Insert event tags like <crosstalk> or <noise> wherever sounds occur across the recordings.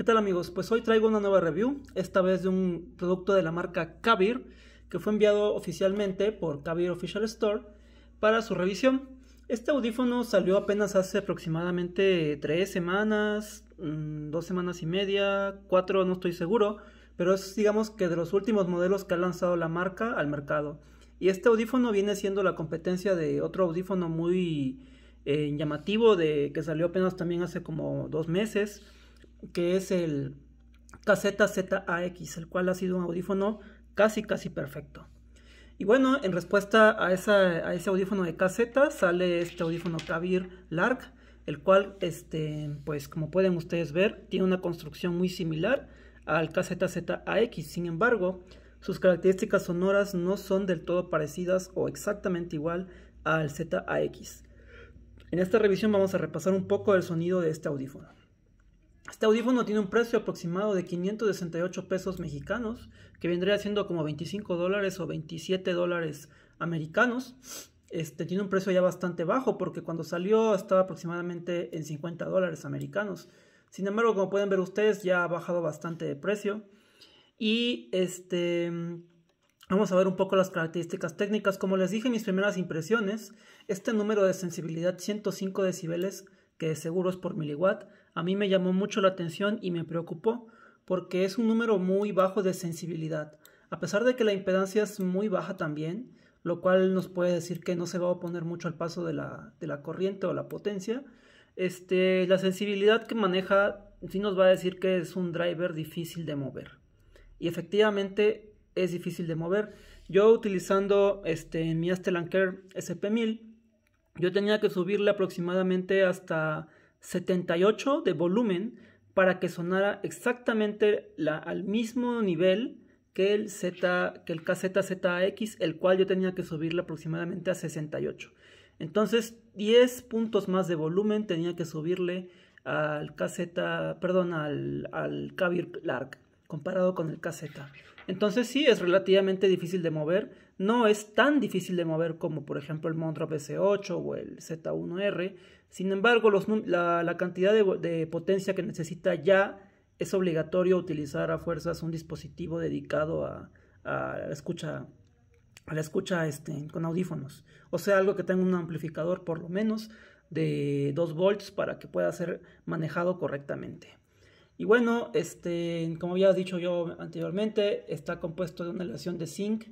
¿Qué tal amigos? Pues hoy traigo una nueva review, esta vez de un producto de la marca Kabir, que fue enviado oficialmente por Kabir Official Store para su revisión. Este audífono salió apenas hace aproximadamente 3 semanas, 2 mm, semanas y media, 4 no estoy seguro, pero es digamos que de los últimos modelos que ha lanzado la marca al mercado. Y este audífono viene siendo la competencia de otro audífono muy eh, llamativo de que salió apenas también hace como 2 meses que es el KZZAX, el cual ha sido un audífono casi casi perfecto. Y bueno, en respuesta a, esa, a ese audífono de KZ sale este audífono Kavir Lark, el cual, este, pues como pueden ustedes ver, tiene una construcción muy similar al KZZAX. Sin embargo, sus características sonoras no son del todo parecidas o exactamente igual al ZAX. En esta revisión vamos a repasar un poco el sonido de este audífono. Este audífono tiene un precio aproximado de 568 pesos mexicanos, que vendría siendo como 25 dólares o 27 dólares americanos. Este, tiene un precio ya bastante bajo porque cuando salió estaba aproximadamente en 50 dólares americanos. Sin embargo, como pueden ver ustedes, ya ha bajado bastante de precio. Y este, vamos a ver un poco las características técnicas. Como les dije en mis primeras impresiones, este número de sensibilidad 105 decibeles que seguros por miliwatt, a mí me llamó mucho la atención y me preocupó, porque es un número muy bajo de sensibilidad, a pesar de que la impedancia es muy baja también, lo cual nos puede decir que no se va a oponer mucho al paso de la, de la corriente o la potencia. Este, la sensibilidad que maneja sí nos va a decir que es un driver difícil de mover. Y efectivamente es difícil de mover. Yo utilizando este, mi Astelanker SP1000, yo tenía que subirle aproximadamente hasta 78 de volumen para que sonara exactamente al mismo nivel que el, Z, que el KZZX, el cual yo tenía que subirle aproximadamente a 68. Entonces, 10 puntos más de volumen tenía que subirle al KZ, perdón, al, al Lark, comparado con el KZ. Entonces, sí, es relativamente difícil de mover no es tan difícil de mover como por ejemplo el Montra S8 o el Z1R. Sin embargo, los, la, cantidad de, potencia que necesita ya es obligatorio utilizar a fuerzas un dispositivo dedicado a, la escucha, a la escucha este, con audífonos. O sea, algo que tenga un amplificador por lo menos de 2 volts para que pueda ser manejado correctamente. Y bueno, este, como ya he dicho yo anteriormente, está compuesto de una aleación de zinc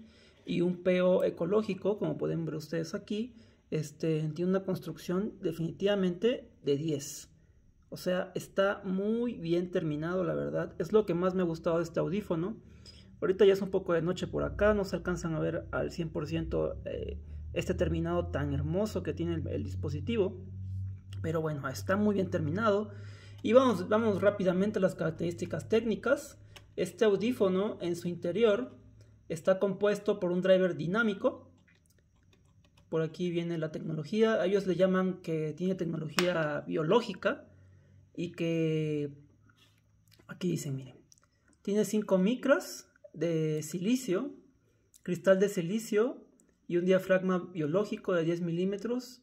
y un peo ecológico, como pueden ver ustedes aquí, este, tiene una construcción definitivamente de 10. O sea, está muy bien terminado, la verdad. Es lo que más me ha gustado de este audífono. Ahorita ya es un poco de noche por acá, no se alcanzan a ver al 100% eh, este terminado tan hermoso que tiene el, el, dispositivo. Pero bueno, está muy bien terminado. Y vamos, vamos rápidamente a las características técnicas. Este audífono en su interior está compuesto por un driver dinámico. Por aquí viene la tecnología. Ellos le llaman que tiene tecnología biológica y que aquí dice miren, tiene 5 micras de silicio, cristal de silicio y un diafragma biológico de 10 milímetros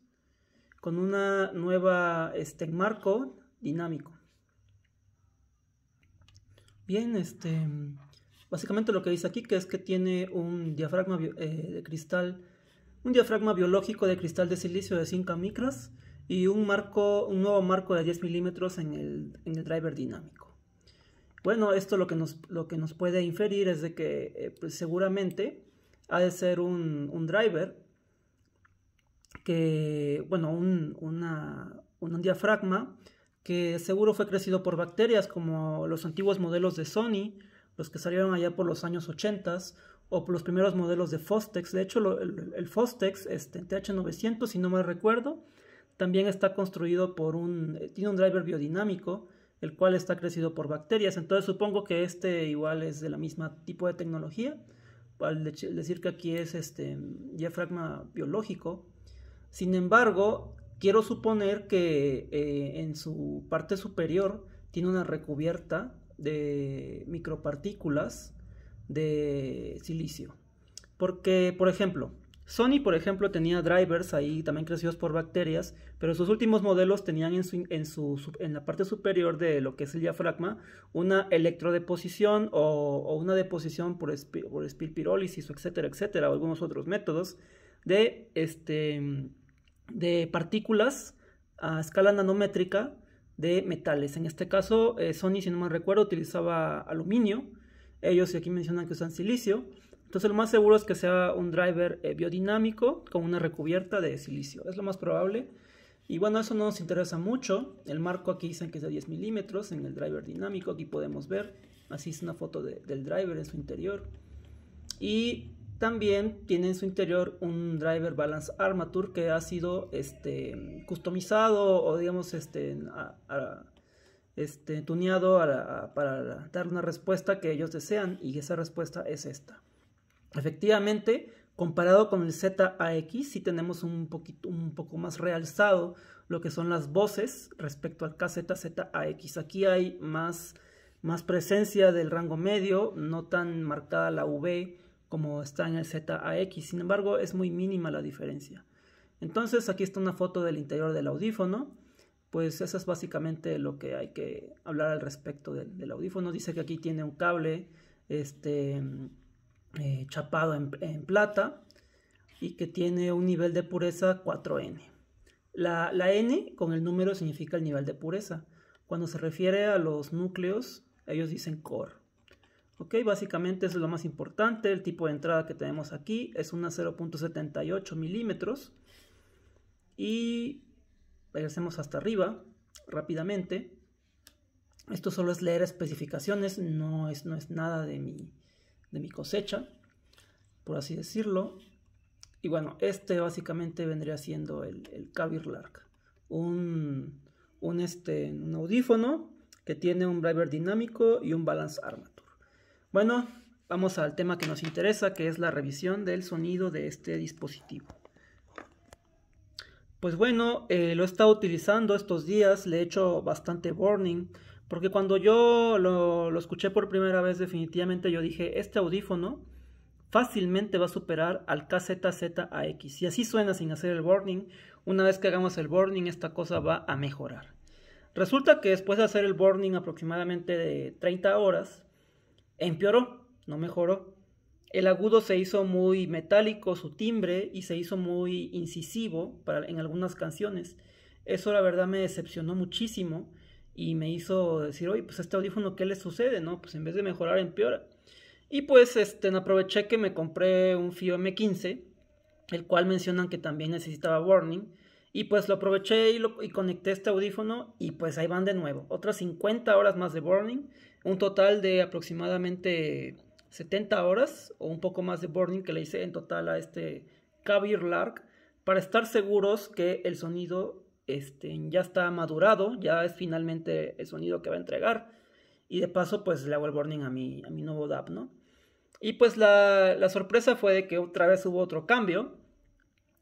con una nueva este, marco dinámico. Bien, este... Básicamente lo que dice aquí que es que tiene un diafragma eh, de cristal, un diafragma biológico de cristal de silicio de 5 micras y un, marco, un nuevo marco de 10 milímetros en el, driver dinámico. Bueno, esto lo que nos, lo que nos puede inferir es de que eh, pues, seguramente ha de ser un, driver que, bueno, un, un diafragma que seguro fue crecido por bacterias como los antiguos modelos de Sony los que salieron allá por los años 80 o por los primeros modelos de Fostex. De hecho, el, Fostex, este, TH900, si no me recuerdo, también está construido por un, eh, tiene un driver biodinámico, el cual está crecido por bacterias. Entonces supongo que este igual es de la misma tipo de tecnología. Al decir que aquí es este diafragma biológico. Sin embargo, quiero suponer que eh, en su parte superior tiene una recubierta de micropartículas de silicio. Porque, por ejemplo, Sony, por ejemplo, tenía drivers ahí también crecidos por bacterias, pero sus últimos modelos tenían en, su, en, en la parte superior de lo que es el diafragma una electrodeposición o, una deposición por, espirpirólisis, etcétera, etcétera, o algunos otros métodos de, este, de partículas a escala nanométrica de metales. En este caso, eh, Sony, si no me recuerdo, utilizaba aluminio. Ellos aquí mencionan que usan silicio. Entonces lo más seguro es que sea un driver eh, biodinámico con una recubierta de silicio. Es lo más probable. Y bueno, eso no nos interesa mucho. El marco aquí dicen que es de 10 milímetros en el driver dinámico. Aquí podemos ver. Así es una foto del driver en su interior. Y también tiene en su interior un driver balance armature que ha sido este, customizado o digamos este, este tuneado para dar una respuesta que ellos desean y esa respuesta es esta. Efectivamente, comparado con el ZAX, si tenemos un, poquito, un poco más realzado lo que son las voces respecto al KZZAX. Aquí hay más, más presencia del rango medio, no tan marcada la V como está en el ZAX, sin embargo es muy mínima la diferencia. Entonces aquí está una foto del interior del audífono, pues eso es básicamente lo que hay que hablar al respecto del, audífono. Dice que aquí tiene un cable este, eh, chapado en, plata y que tiene un nivel de pureza 4N. La, la N con el número significa el nivel de pureza. Cuando se refiere a los núcleos, ellos dicen core. Ok, básicamente es lo más importante. El tipo de entrada que tenemos aquí es una 0.78 milímetros. Y regresemos hasta arriba rápidamente. Esto solo es leer especificaciones, no es, no es nada de mi, de mi cosecha, por así decirlo. Y bueno, este básicamente vendría siendo el, el Lark. Un, este, un audífono que tiene un driver dinámico y un balance armat. Bueno, vamos al tema que nos interesa, que es la revisión del sonido de este dispositivo. Pues bueno, eh, lo he estado utilizando estos días, le he hecho bastante burning, porque cuando yo lo, escuché por primera vez definitivamente yo dije, este audífono fácilmente va a superar al KZZAX. Y así suena sin hacer el burning. Una vez que hagamos el burning, esta cosa va a mejorar. Resulta que después de hacer el burning aproximadamente de 30 horas, Empeoró, no mejoró. El agudo se hizo muy metálico, su timbre, y se hizo muy incisivo para, en algunas canciones. Eso la verdad me decepcionó muchísimo y me hizo decir, oye, pues este audífono, ¿qué le sucede? No, pues en vez de mejorar, empeora. Y pues este, aproveché que me compré un FIO M15, el cual mencionan que también necesitaba warning y pues lo aproveché y, conecté este audífono y pues ahí van de nuevo. Otras 50 horas más de Burning, un total de aproximadamente 70 horas o un poco más de Burning que le hice en total a este Kabir Lark para estar seguros que el sonido este, ya está madurado, ya es finalmente el sonido que va a entregar. Y de paso, pues le hago el burning a mi, a mi nuevo DAP, Y pues la, la sorpresa fue de que otra vez hubo otro cambio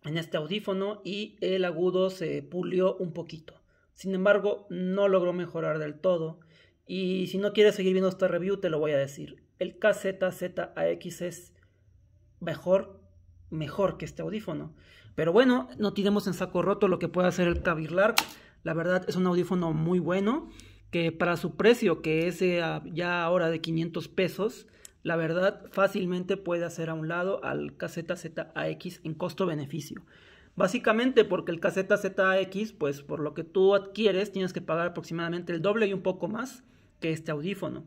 en este audífono y el agudo se pulió un poquito. Sin embargo, no logró mejorar del todo. Y si no quieres seguir viendo esta review, te lo voy a decir. El KZZAX es mejor, mejor que este audífono. Pero bueno, no tiremos en saco roto lo que puede hacer el Cavilar. La verdad es un audífono muy bueno, que para su precio, que es eh, ya ahora de 500 pesos, la verdad, fácilmente puede hacer a un lado al KZZAX en costo-beneficio. Básicamente porque el KZZAX, pues por lo que tú adquieres, tienes que pagar aproximadamente el doble y un poco más que este audífono.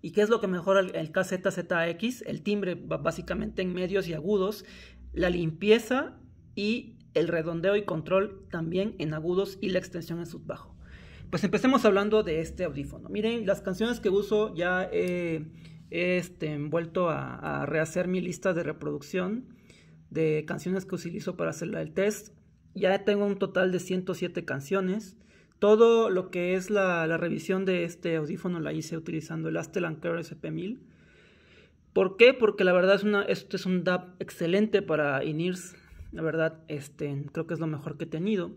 ¿Y qué es lo que mejora el KZZAX? El timbre básicamente en medios y agudos, la limpieza y el redondeo y control también en agudos y la extensión en sub-bajo. Pues empecemos hablando de este audífono. Miren, las canciones que uso ya he este, vuelto a, rehacer mi lista de reproducción de canciones que utilizo para hacer el test. Ya tengo un total de 107 canciones. Todo lo que es la, revisión de este audífono la hice utilizando el Astel SP1000. ¿Por qué? Porque la verdad es una, este es un DAP excelente para INIRS. La verdad, este, creo que es lo mejor que he tenido.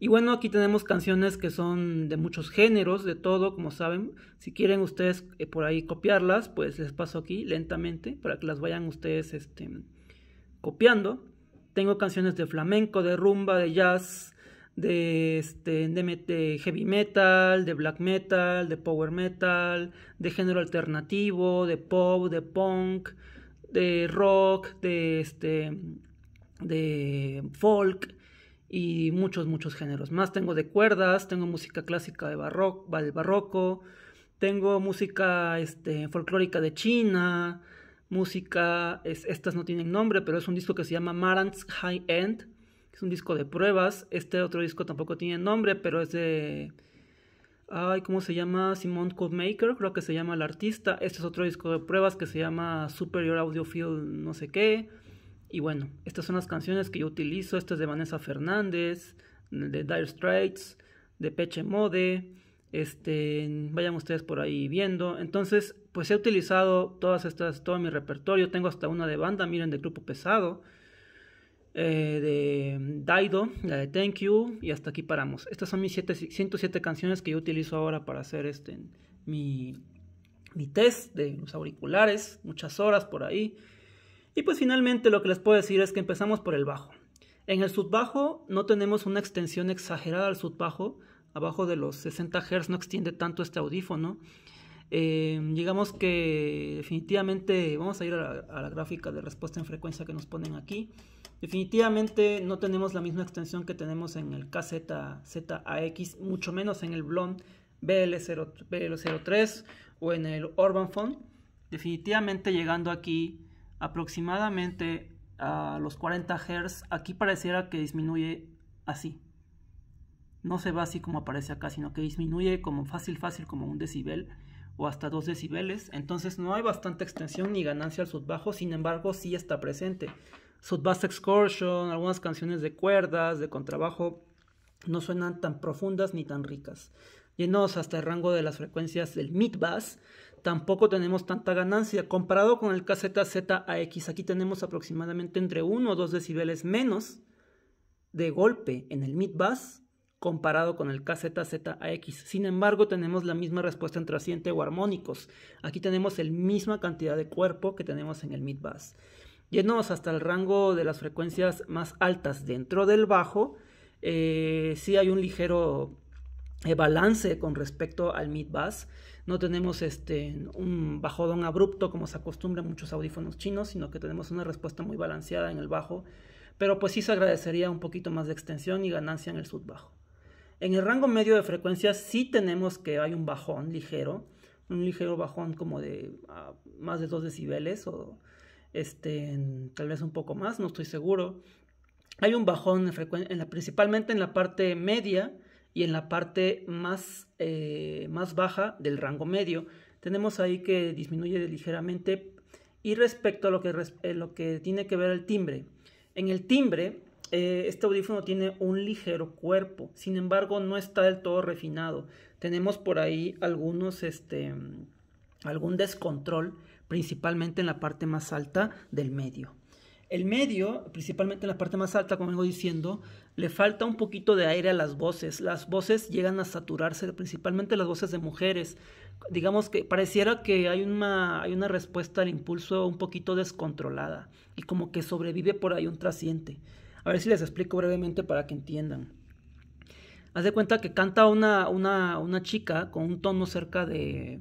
Y bueno, aquí tenemos canciones que son de muchos géneros, de todo, como saben. Si quieren ustedes eh, por ahí copiarlas, pues les paso aquí lentamente para que las vayan ustedes este, copiando. Tengo canciones de flamenco, de rumba, de jazz, de, este, heavy metal, de black metal, de power metal, de género alternativo, de pop, de punk, de rock, de, este, de folk y muchos, muchos géneros más. Tengo de cuerdas, tengo música clásica de barroco del barroco, tengo música este, folclórica de China, música, estas no tienen nombre, pero es un disco que se llama Marantz High End, es un disco de pruebas. Este otro disco tampoco tiene nombre, pero es de... Ay, ¿cómo se llama? Simone Codemaker, creo que se llama el artista. Este es otro disco de pruebas que se llama Superior Audio Field no sé qué. Y bueno, estas son las canciones que yo utilizo. estas de Vanessa Fernández, de Dire Straits, de Peche Mode. Este, vayan ustedes por ahí viendo. Entonces, pues he utilizado todas estas, todo mi repertorio. Tengo hasta una de banda, miren, de grupo pesado. Eh, de Daido, la de Thank You, y hasta aquí paramos. Estas son mis siete, 107 canciones que yo utilizo ahora para hacer este, mi, mi test de los auriculares, muchas horas por ahí. Y pues finalmente lo que les puedo decir es que empezamos por el bajo. En el sub-bajo no tenemos una extensión exagerada al sub-bajo, abajo de los 60 Hz no extiende tanto este audífono. Eh, digamos que definitivamente, vamos a ir a la, gráfica de respuesta en frecuencia que nos ponen aquí. Definitivamente no tenemos la misma extensión que tenemos en el KZ-ZAX. mucho menos en el Blonde BL0, BL03 o en el Orban Phone. Definitivamente llegando aquí aproximadamente a los 40 Hz, aquí pareciera que disminuye así. No se va así como aparece acá, sino que disminuye como fácil, fácil, como un decibel o hasta dos decibeles. Entonces no hay bastante extensión ni ganancia al subbajo sin embargo sí está presente. Sub-bass excursion, algunas canciones de cuerdas, de contrabajo, no suenan tan profundas ni tan ricas. Llenos hasta el rango de las frecuencias del mid-bass, tampoco tenemos tanta ganancia. Comparado con el KZZ-AX, aquí tenemos aproximadamente entre 1 o 2 decibeles menos de golpe en el mid-bass comparado con el KZZ-AX. Sin embargo, tenemos la misma respuesta en trasciente o armónicos. Aquí tenemos la misma cantidad de cuerpo que tenemos en el mid-bass. Yéndonos hasta el rango de las frecuencias más altas dentro del bajo, eh, sí hay un ligero eh, balance con respecto al mid-bass no tenemos este, un bajodón abrupto como se acostumbra en muchos audífonos chinos, sino que tenemos una respuesta muy balanceada en el bajo, pero pues sí se agradecería un poquito más de extensión y ganancia en el sub bajo. En el rango medio de frecuencia sí tenemos que hay un bajón ligero, un ligero bajón como de más de 2 decibeles o este, tal vez un poco más, no estoy seguro. Hay un bajón principalmente en la parte media y en la parte más, eh, más baja del rango medio. Tenemos ahí que disminuye ligeramente. Y respecto a lo que, eh, lo que tiene que ver el timbre. En el timbre, eh, este audífono tiene un ligero cuerpo. Sin embargo, no está del todo refinado. Tenemos por ahí algunos, este, algún descontrol, principalmente en la parte más alta del medio. El medio, principalmente en la parte más alta, como vengo diciendo, le falta un poquito de aire a las voces. Las voces llegan a saturarse, principalmente las voces de mujeres. Digamos que pareciera que hay una, hay una respuesta al impulso un poquito descontrolada y como que sobrevive por ahí un trasciente. A ver si les explico brevemente para que entiendan. Haz de cuenta que canta una, una, una chica con un tono cerca de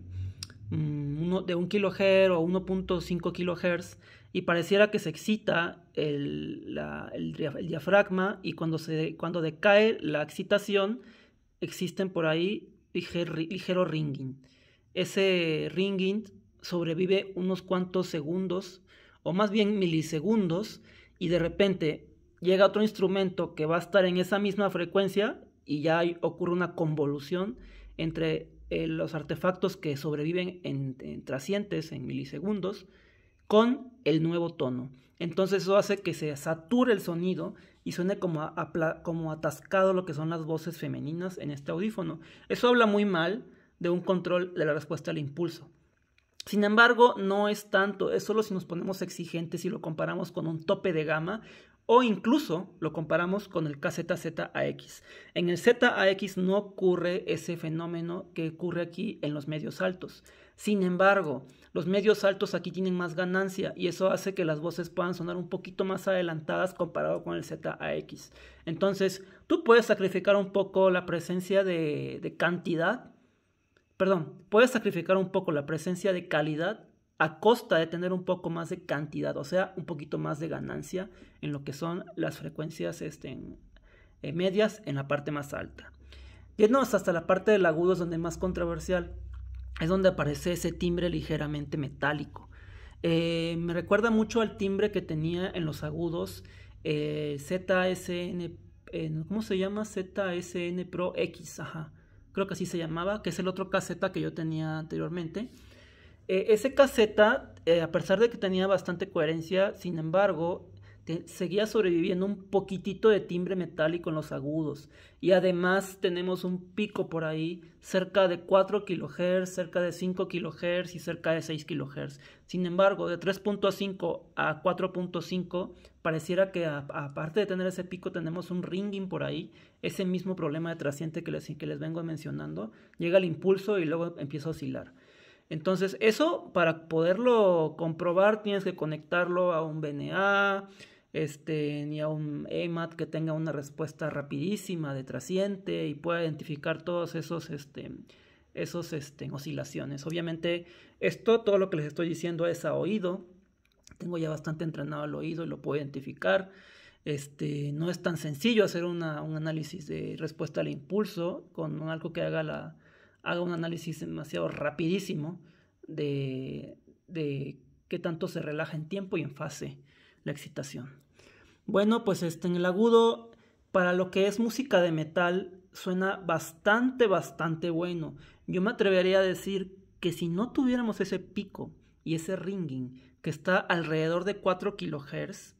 Mm, de 1 kHz o 1.5 kHz y pareciera que se excita el, diafragma y cuando, se, cuando decae la excitación existen por ahí ligero ringing. Ese ringing sobrevive unos cuantos segundos o más bien milisegundos y de repente llega otro instrumento que va a estar en esa misma frecuencia y ya ocurre una convolución entre eh, los artefactos que sobreviven en, trascientes, en milisegundos, con el nuevo tono. Entonces eso hace que se sature el sonido y suene como, como atascado lo que son las voces femeninas en este audífono. Eso habla muy mal de un control de la respuesta al impulso. Sin embargo, no es tanto, es solo si nos ponemos exigentes y lo comparamos con un tope de gama o incluso lo comparamos con el KZZAX. En el ZAX no ocurre ese fenómeno que ocurre aquí en los medios altos. Sin embargo, los medios altos aquí tienen más ganancia y eso hace que las voces puedan sonar un poquito más adelantadas comparado con el ZAX. Entonces, tú puedes sacrificar un poco la presencia de, de cantidad, perdón, puedes sacrificar un poco la presencia de calidad a costa de tener un poco más de cantidad, o sea, un poquito más de ganancia en lo que son las frecuencias este, eh, medias en la parte más alta. Yéndonos hasta la parte del agudo es donde más controversial, es donde aparece ese timbre ligeramente metálico. Eh, me recuerda mucho al timbre que tenía en los agudos eh, ZSN, ¿cómo se llama? ZSN Pro X, ajá. Creo que así se llamaba, que es el otro caseta que yo tenía anteriormente e, ese caseta, eh, a pesar de que tenía bastante coherencia, sin embargo, seguía sobreviviendo un poquitito de timbre metálico en los agudos. Y además tenemos un pico por ahí, cerca de 4 kHz, cerca de 5 kHz y cerca de 6 kHz. Sin embargo, de 3.5 a 4.5, pareciera que aparte de tener ese pico, tenemos un ringing por ahí, ese mismo problema de trasciente que les, que les vengo mencionando. Llega el impulso y luego empieza a oscilar. Entonces, eso para poderlo comprobar tienes que conectarlo a un BNA, este, ni a un EMAT que tenga una respuesta rapidísima de trasciente y pueda identificar todos esos, este, esos este, oscilaciones. Obviamente, esto, todo lo que les estoy diciendo es a oído. Tengo ya bastante entrenado el oído y lo puedo identificar. Este, no es tan sencillo hacer un análisis de respuesta al impulso con algo que haga la, haga un análisis demasiado rapidísimo de, qué tanto se relaja en tiempo y en fase la excitación. Bueno, pues este, en el agudo, para lo que es música de metal, suena bastante, bastante bueno. Yo me atrevería a decir que si no tuviéramos ese pico y ese ringing que está alrededor de 4 kHz,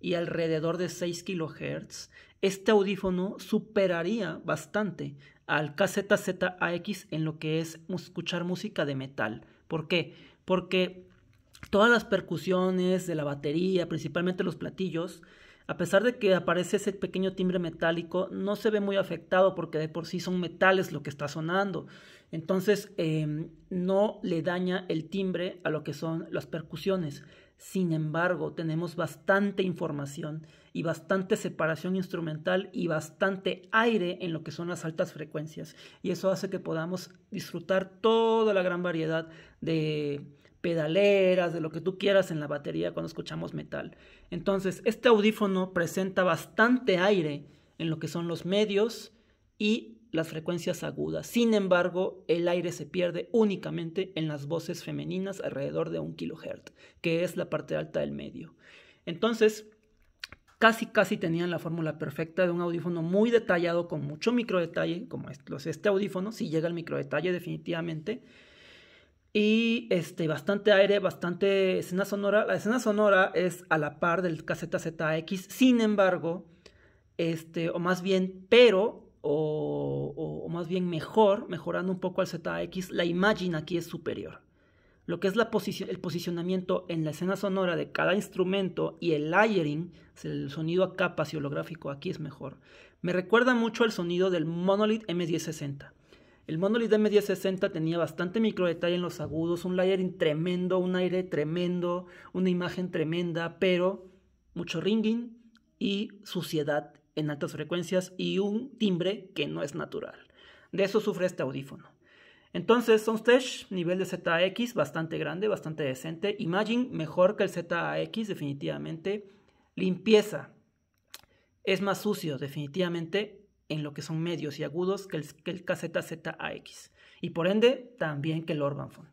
y alrededor de 6 kHz, este audífono superaría bastante al KZZAX en lo que es escuchar música de metal. ¿Por qué? Porque todas las percusiones de la batería, principalmente los platillos, a pesar de que aparece ese pequeño timbre metálico, no se ve muy afectado porque de por sí son metales lo que está sonando. Entonces em, no le daña el timbre a lo que son las percusiones. Sin embargo, tenemos bastante información y bastante separación instrumental y bastante aire en lo que son las altas frecuencias. Y eso hace que podamos disfrutar toda la gran variedad de pedaleras, de lo que tú quieras en la batería cuando escuchamos metal. Entonces, este audífono presenta bastante aire en lo que son los medios y las frecuencias agudas. Sin embargo, el aire se pierde únicamente en las voces femeninas alrededor de 1 kilohertz, que es la parte alta del medio. Entonces, casi casi tenían la fórmula perfecta de un audífono muy detallado con mucho micro detalle, como este audífono, si llega al detalle definitivamente. Y este, bastante aire, bastante escena sonora. La escena sonora es a la par del ZX. sin embargo, este, o más bien, pero o, más bien mejor, mejorando un poco al ZX, la imagen aquí es superior. Lo que es la el posicionamiento en la escena sonora de cada instrumento y el layering, el sonido a capa holográfico aquí es mejor. Me recuerda mucho al sonido del Monolith M1060. El Monolith M1060 tenía bastante micro detalle en los agudos, un layering tremendo, un aire tremendo, una imagen tremenda, pero mucho ringing y suciedad en altas frecuencias y un timbre que no es natural. De eso sufre este audífono. Entonces, Soundstage, nivel de ZX bastante grande, bastante decente. Imagine, mejor que el ZAX, definitivamente. Limpieza, es más sucio, definitivamente, en lo que son medios y agudos que el, que el KZZAX. Y por ende, también que el Orbanfon.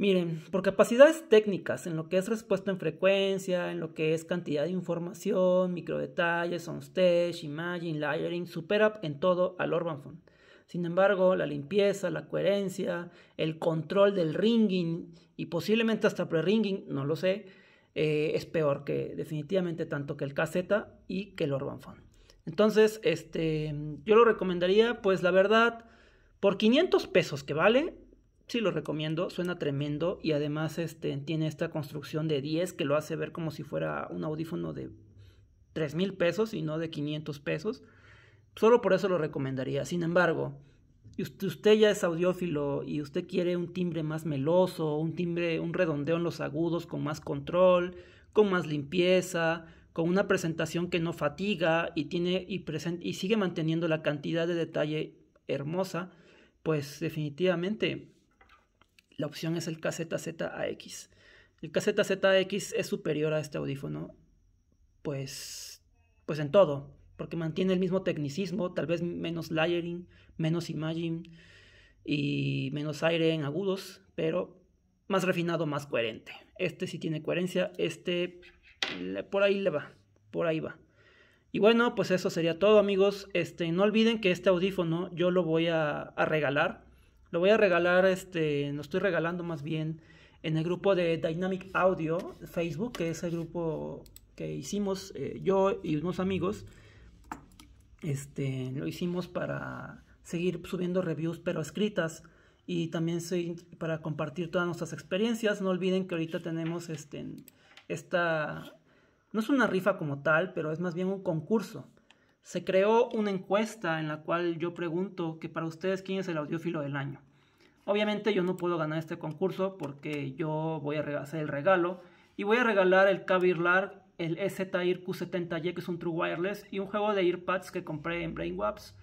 Miren, por capacidades técnicas, en lo que es respuesta en frecuencia, en lo que es cantidad de información, microdetalles, stage imaging, layering, supera en todo al Orbanfon. Sin embargo, la limpieza, la coherencia, el control del ringing y posiblemente hasta pre-ringing, no lo sé, eh, es peor que definitivamente tanto que el KZ y que el Orbanfon. Entonces, este, yo lo recomendaría, pues la verdad, por 500 pesos que vale, Sí, lo recomiendo, suena tremendo y además este, tiene esta construcción de 10 que lo hace ver como si fuera un audífono de 3 mil pesos y no de 500 pesos. Solo por eso lo recomendaría. Sin embargo, usted ya es audiófilo y usted quiere un timbre más meloso, un timbre, un redondeo en los agudos con más control, con más limpieza, con una presentación que no fatiga y, tiene, y sigue manteniendo la cantidad de detalle hermosa, pues definitivamente la opción es el KZZAX. El kzzax es superior a este audífono, pues, pues en todo, porque mantiene el mismo tecnicismo, tal vez menos layering, menos imaging y menos aire en agudos, pero más refinado, más coherente. Este sí tiene coherencia, este por ahí le va, por ahí va. Y bueno, pues eso sería todo amigos. Este, no olviden que este audífono yo lo voy a regalar lo voy a regalar, este, no estoy regalando más bien en el grupo de Dynamic Audio Facebook, que es el grupo que hicimos eh, yo y unos amigos. Este, lo hicimos para seguir subiendo reviews, pero escritas. Y también para compartir todas nuestras experiencias. No olviden que ahorita tenemos este, esta... No es una rifa como tal, pero es más bien un concurso se creó una encuesta en la cual yo pregunto que para ustedes quién es el audiófilo del año. Obviamente yo no puedo ganar este concurso porque yo voy a hacer el regalo y voy a regalar el Kavirlar, el EZIR Q70Y que es un True Wireless y un juego de earpads que compré en Brainwaps.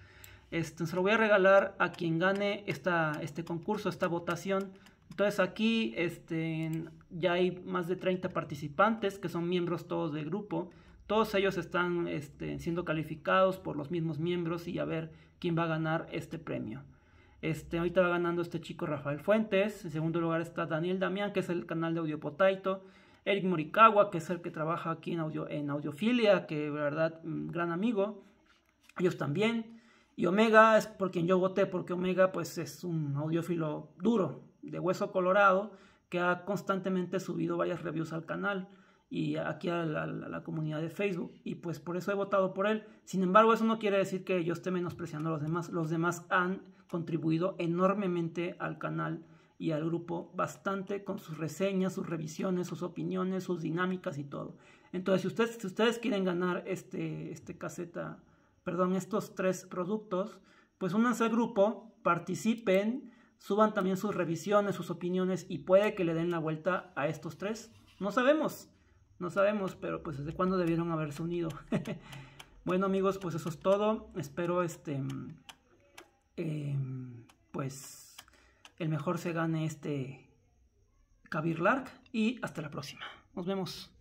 Este, se lo voy a regalar a quien gane este concurso, esta votación. Entonces aquí este, ya hay más de 30 participantes que son miembros todos del grupo. Todos ellos están este, siendo calificados por los mismos miembros y a ver quién va a ganar este premio. Este, ahorita va ganando este chico Rafael Fuentes. En segundo lugar está Daniel Damián, que es el canal de Audio Audiopotaito. Eric Morikawa, que es el que trabaja aquí en, Audiofilia, que de verdad, mm, gran amigo. Ellos también. Y Omega es por quien yo voté, porque Omega pues, es un audiófilo duro, de hueso colorado, que ha constantemente subido varias reviews al canal y aquí a la, comunidad de Facebook y pues por eso he votado por él. Sin embargo, eso no quiere decir que yo esté menospreciando a los demás. Los demás han contribuido enormemente al canal y al grupo bastante con sus reseñas, sus revisiones, sus opiniones, sus dinámicas y todo. Entonces, si ustedes, si ustedes quieren ganar este, este caseta, perdón, estos tres productos, pues únanse al grupo, participen, suban también sus revisiones, sus opiniones y puede que le den la vuelta a estos tres. No sabemos. No sabemos, pero pues desde cuándo debieron haberse unido. <laughs> bueno amigos, pues eso es todo. Espero este, mm, em, pues el mejor se gane este Kabir Lark y hasta la próxima. Nos vemos.